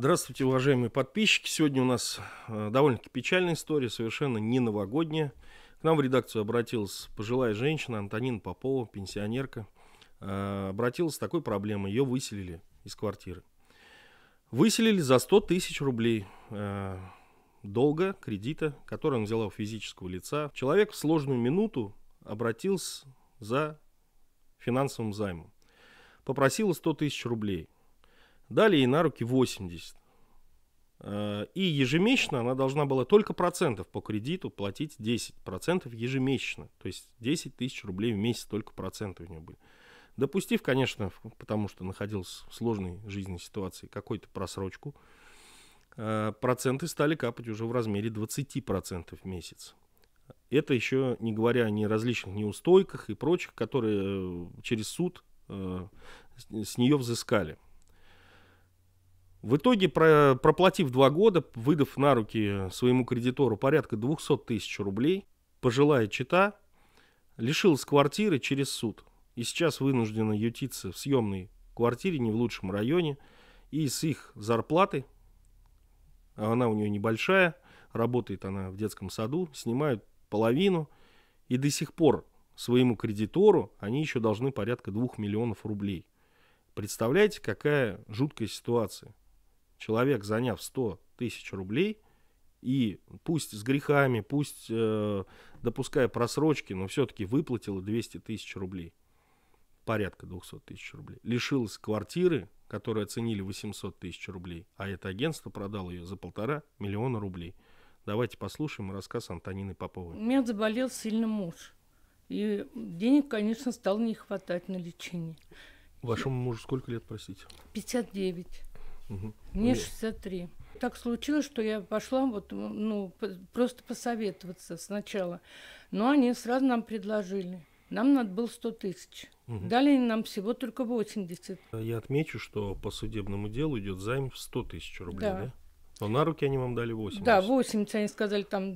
Здравствуйте, уважаемые подписчики. Сегодня у нас э, довольно-таки печальная история, совершенно не новогодняя. К нам в редакцию обратилась пожилая женщина Антонина Попова, пенсионерка. Э, обратилась с такой проблемой. Ее выселили из квартиры. Выселили за 100 тысяч рублей э, долга, кредита, который он взял у физического лица. Человек в сложную минуту обратился за финансовым займом. Попросила 100 тысяч рублей – дали ей на руки 80. Э, и ежемесячно она должна была только процентов по кредиту платить 10% ежемесячно. То есть 10 тысяч рублей в месяц только проценты у нее были. Допустив, конечно, потому что находился в сложной жизненной ситуации, какую-то просрочку, э, проценты стали капать уже в размере 20% в месяц. Это еще не говоря о ни различных неустойках и прочих, которые э, через суд с нее взыскали. В итоге, проплатив два года, выдав на руки своему кредитору порядка 200 тысяч рублей, пожилая чита лишилась квартиры через суд. И сейчас вынуждена ютиться в съемной квартире не в лучшем районе. И с их зарплаты, а она у нее небольшая, работает она в детском саду, снимают половину. И до сих пор своему кредитору они еще должны порядка 2 миллионов рублей. Представляете, какая жуткая ситуация человек, заняв 100 тысяч рублей, и пусть с грехами, пусть э, допуская просрочки, но все-таки выплатила 200 тысяч рублей, порядка 200 тысяч рублей, лишилась квартиры, которую оценили 800 тысяч рублей, а это агентство продало ее за полтора миллиона рублей. Давайте послушаем рассказ Антонины Поповой. У меня заболел сильно муж. И денег, конечно, стало не хватать на лечение. Вашему мужу сколько лет, простите? 59. Угу. Мне 63. Так случилось, что я пошла вот, ну, просто посоветоваться сначала. Но они сразу нам предложили. Нам надо было 100 тысяч. Угу. Дали нам всего только 80. Я отмечу, что по судебному делу идет займ в 100 тысяч рублей, да? да? Но на руки они вам дали 80. Да, 80, они сказали, там,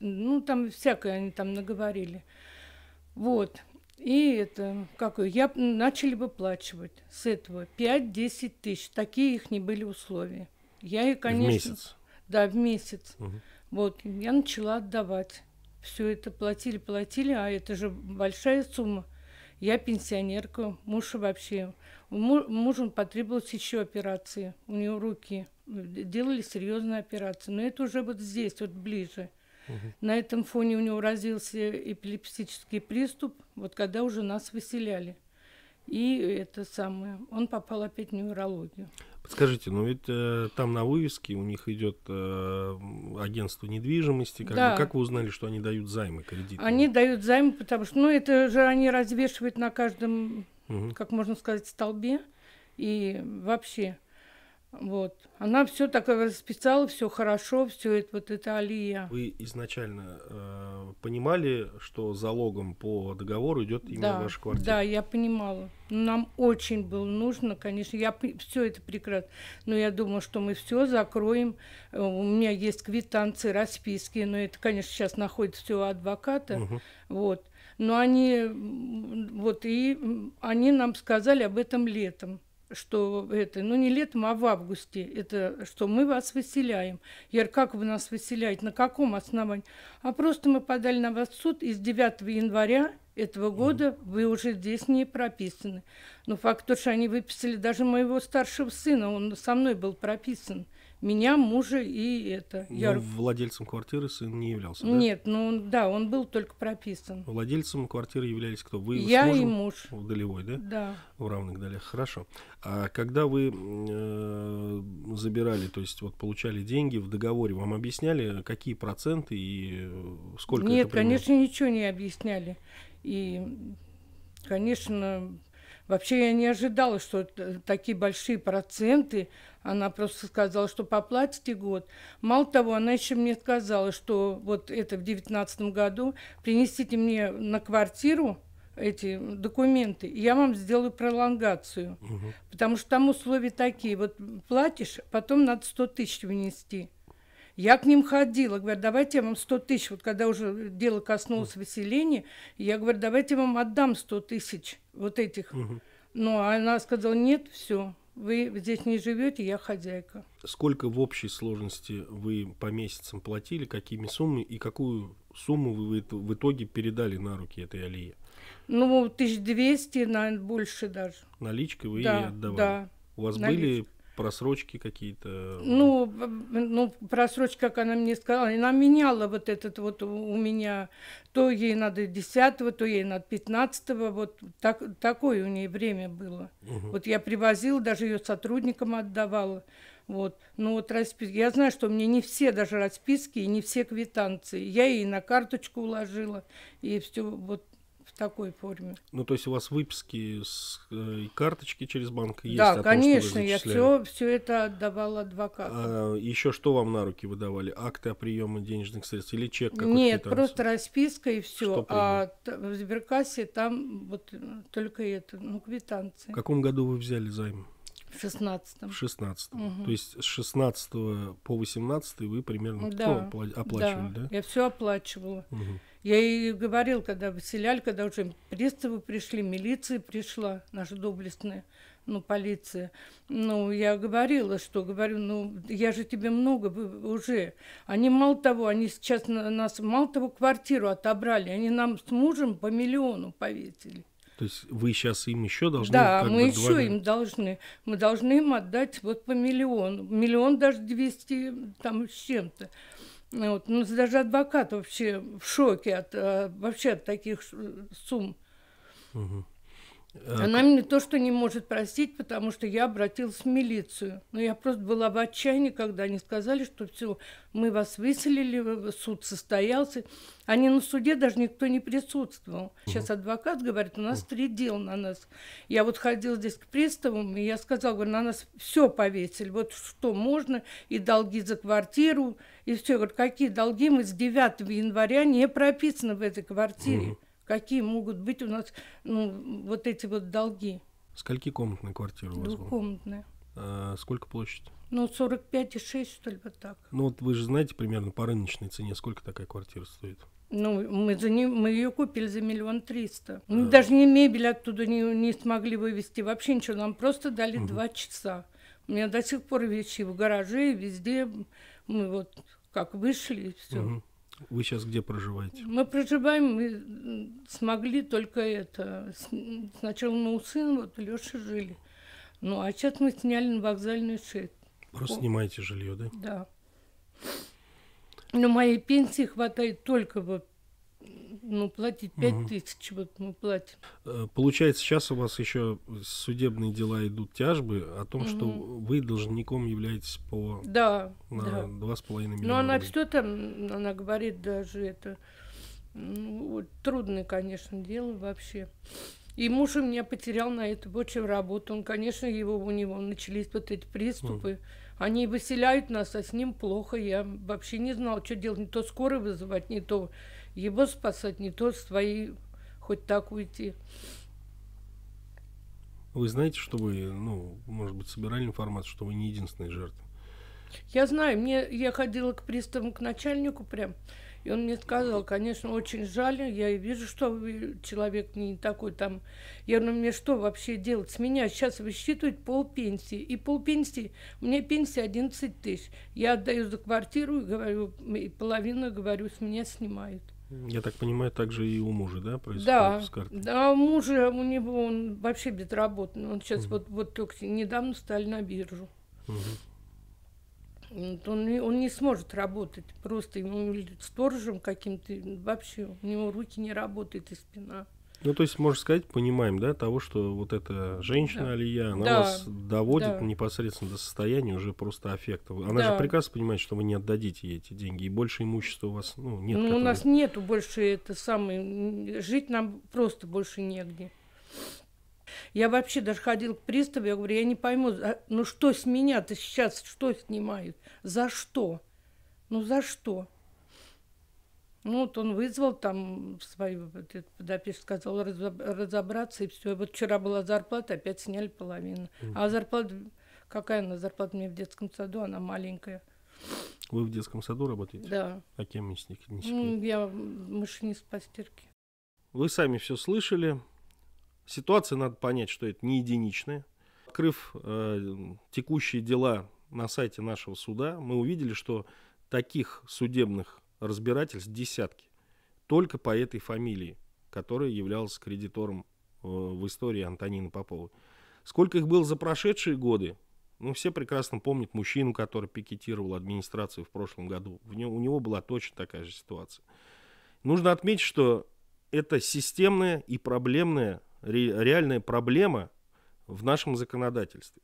ну, там всякое они там наговорили. Вот. И это, как я начали выплачивать с этого 5-10 тысяч. Такие их не были условия. Я и, конечно... В месяц? Да, в месяц. Угу. Вот, я начала отдавать. Все это платили, платили, а это же большая сумма. Я пенсионерка, муж вообще. Мужу потребовалась еще операция. У него руки э, делали серьезные операции. Но это уже вот здесь, вот ближе. Угу. Угу. На этом фоне у него развился эпилептический приступ, вот когда уже нас выселяли. И это самое, он попал опять в неврологию. Подскажите, ну ведь э, там на вывеске у них идет э, агентство недвижимости. Как, да. бы, как вы узнали, что они дают займы, кредиты? Они дают займы, потому что, ну это же они развешивают на каждом, угу. как можно сказать, столбе и вообще. Вот. Она все так расписала, все хорошо, все это вот это Алия. Вы изначально э, понимали, что залогом по договору идет именно да, ваша квартира? Да, я понимала. Ну, нам очень было нужно, конечно, я все это прекрасно. Но я думала, что мы все закроем. Э, у меня есть квитанции, расписки, но это, конечно, сейчас находится все у адвоката. Угу. Вот. Но они вот и они нам сказали об этом летом что это, ну не летом, а в августе, это что мы вас выселяем. Я говорю, как вы нас выселяете, на каком основании? А просто мы подали на вас в суд, и с 9 января этого года вы уже здесь не прописаны. Но факт то, что они выписали даже моего старшего сына, он со мной был прописан меня, мужа и это. Но ну, я... владельцем квартиры сын не являлся, да? Нет, ну да, он был только прописан. Владельцем квартиры являлись кто? Вы Я и муж. В долевой, да? Да. В равных долях, хорошо. А когда вы э, забирали, то есть вот получали деньги в договоре, вам объясняли, какие проценты и э, сколько Нет, это конечно, ничего не объясняли. И, конечно, Вообще я не ожидала, что такие большие проценты. Она просто сказала, что поплатите год. Мало того, она еще мне сказала, что вот это в девятнадцатом году принесите мне на квартиру эти документы, и я вам сделаю пролонгацию. Угу. Потому что там условия такие. Вот платишь, потом надо 100 тысяч внести. Я к ним ходила, говорю, давайте я вам 100 тысяч. Вот когда уже дело коснулось выселения, я говорю, давайте я вам отдам 100 тысяч вот этих. Угу. Ну, Но а она сказала, нет, все, вы здесь не живете, я хозяйка. Сколько в общей сложности вы по месяцам платили, какими суммами и какую сумму вы в итоге передали на руки этой Алии? Ну, 1200, наверное, больше даже. Наличкой вы да, ей отдавали? Да. У вас Наличка. были просрочки какие-то? Ну, ну, просрочка, как она мне сказала, она меняла вот этот вот у меня, то ей надо 10 то ей надо 15 вот так, такое у нее время было. Угу. Вот я привозила, даже ее сотрудникам отдавала. Вот. но ну, вот расписки. Я знаю, что мне не все даже расписки и не все квитанции. Я ей на карточку уложила, и все. Вот в такой форме. Ну, то есть у вас выписки с, э, карточки через банк есть? Да, том, конечно, я все, все это отдавала адвокату. А, еще что вам на руки выдавали? Акты о приеме денежных средств или чек какой-то? Нет, квитанции? просто расписка и все. А в Сберкассе там вот э, только это, ну, квитанции. В каком году вы взяли займ? В шестнадцатом. В шестнадцатом. Угу. То есть с шестнадцатого по восемнадцатый вы примерно да, оплачивали, да? да? Я все оплачивала. Угу. Я ей говорил, когда выселяли, когда уже приставы пришли, милиция пришла, наша доблестная, ну, полиция. Ну, я говорила, что, говорю, ну, я же тебе много уже. Они, мало того, они сейчас нас, мало того, квартиру отобрали, они нам с мужем по миллиону повесили. То есть вы сейчас им еще должны? Да, мы бы, еще дворы... им должны. Мы должны им отдать вот по миллиону. Миллион даже двести там с чем-то. Ну, вот. Ну, даже адвокат вообще в шоке от, э, вообще от таких э, сумм. Угу. Э, Она мне то, что не может простить, потому что я обратилась в милицию. Но я просто была в отчаянии, когда они сказали, что все, мы вас выселили, суд состоялся. Они на суде даже никто не присутствовал. Сейчас адвокат говорит, у нас три дела на нас. Я вот ходила здесь к приставам, и я сказала, говорю, на нас все повесили, вот что можно, и долги за квартиру, и все. Говорю, какие долги, мы с 9 января не прописаны в этой квартире. Угу. Какие могут быть у нас ну, вот эти вот долги? Скольки комнатная квартира у вас Двухкомнатная. А сколько площадь? Ну, 45,6, что ли, вот так. Ну, вот вы же знаете примерно по рыночной цене, сколько такая квартира стоит? Ну, мы, за не, мы ее купили за миллион триста. Мы а. даже не мебель оттуда не, не смогли вывести, вообще ничего. Нам просто дали угу. два часа. У меня до сих пор вещи в гараже, везде. Мы вот как вышли, и все. Угу. Вы сейчас где проживаете? Мы проживаем, мы смогли только это. Сначала мы у сына, вот Лёши жили. Ну, а сейчас мы сняли на вокзальную шесть. Просто О. снимаете жилье, да? Да. Но моей пенсии хватает только вот ну, платить 5 угу. тысяч, вот мы платим. Э, получается, сейчас у вас еще судебные дела идут тяжбы о том, угу. что вы должником являетесь по да, на два с половиной ну, миллиона. Ну, она что там, она говорит даже это, ну, трудное, конечно, дело вообще. И муж у меня потерял на эту больше работу. Он, конечно, его у него начались вот эти приступы. Mm. Они выселяют нас, а с ним плохо. Я вообще не знала, что делать. Не то скорую вызывать, не то его спасать не то, свои хоть так уйти. Вы знаете, что вы, ну, может быть, собирали информацию, что вы не единственная жертва? Я знаю, мне, я ходила к приставу, к начальнику прям, и он мне сказал, конечно, очень жаль, я вижу, что вы человек не такой там. Я говорю, ну мне что вообще делать? С меня сейчас высчитывают полпенсии. И полпенсии, у меня пенсия 11 тысяч. Я отдаю за квартиру, и говорю, и половину, говорю, с меня снимают. Я так понимаю, также и у мужа, да, происходит да, с картой? Да, у мужа, у него он вообще безработный. Он сейчас угу. вот, вот только недавно стали на биржу. Угу. он, не, он не сможет работать. Просто ему сторожем каким-то вообще у него руки не работают и спина. Ну, то есть, можно сказать, понимаем, да, того, что вот эта женщина да. Алия, она да. вас доводит да. непосредственно до состояния уже просто аффекта. Она да. же прекрасно понимает, что вы не отдадите ей эти деньги, и больше имущества у вас, ну, нет. Ну, которого... у нас нету больше это самое, жить нам просто больше негде. Я вообще даже ходила к приставу, я говорю, я не пойму, а, ну что с меня-то сейчас, что снимают, за что? Ну за что? Ну, вот он вызвал там свою подопечную, сказал разобраться, и все. Вот вчера была зарплата, опять сняли половину. Mm. А зарплата, какая она зарплата мне в детском саду, она маленькая. Вы в детском саду работаете? Да. А кем не, не ну, секрет? Я машинист по стирке. Вы сами все слышали. Ситуация, надо понять, что это не единичная. Открыв э, текущие дела на сайте нашего суда, мы увидели, что таких судебных разбирательств десятки. Только по этой фамилии, которая являлась кредитором э, в истории Антонины Поповой. Сколько их было за прошедшие годы? Ну, все прекрасно помнят мужчину, который пикетировал администрацию в прошлом году. В нем, у него была точно такая же ситуация. Нужно отметить, что это системная и проблемная, реальная проблема в нашем законодательстве.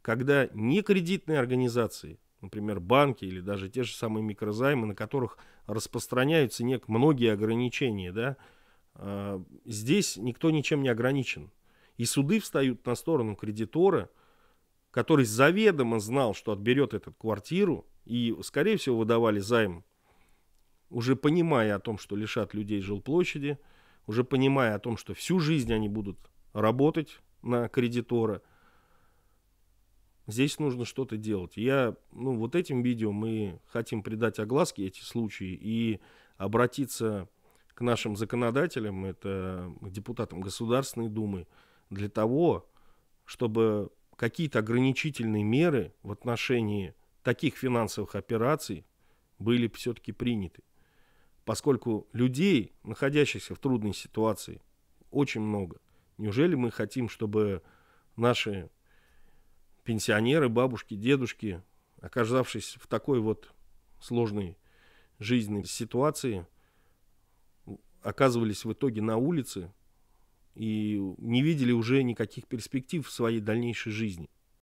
Когда некредитные организации например, банки или даже те же самые микрозаймы, на которых распространяются нек многие ограничения, да, а, здесь никто ничем не ограничен. И суды встают на сторону кредитора, который заведомо знал, что отберет эту квартиру, и, скорее всего, выдавали займ, уже понимая о том, что лишат людей жилплощади, уже понимая о том, что всю жизнь они будут работать на кредитора – Здесь нужно что-то делать. Я, ну, вот этим видео мы хотим придать огласке эти случаи и обратиться к нашим законодателям, это к депутатам Государственной Думы, для того, чтобы какие-то ограничительные меры в отношении таких финансовых операций были все-таки приняты. Поскольку людей, находящихся в трудной ситуации, очень много. Неужели мы хотим, чтобы наши пенсионеры, бабушки, дедушки, оказавшись в такой вот сложной жизненной ситуации, оказывались в итоге на улице и не видели уже никаких перспектив в своей дальнейшей жизни –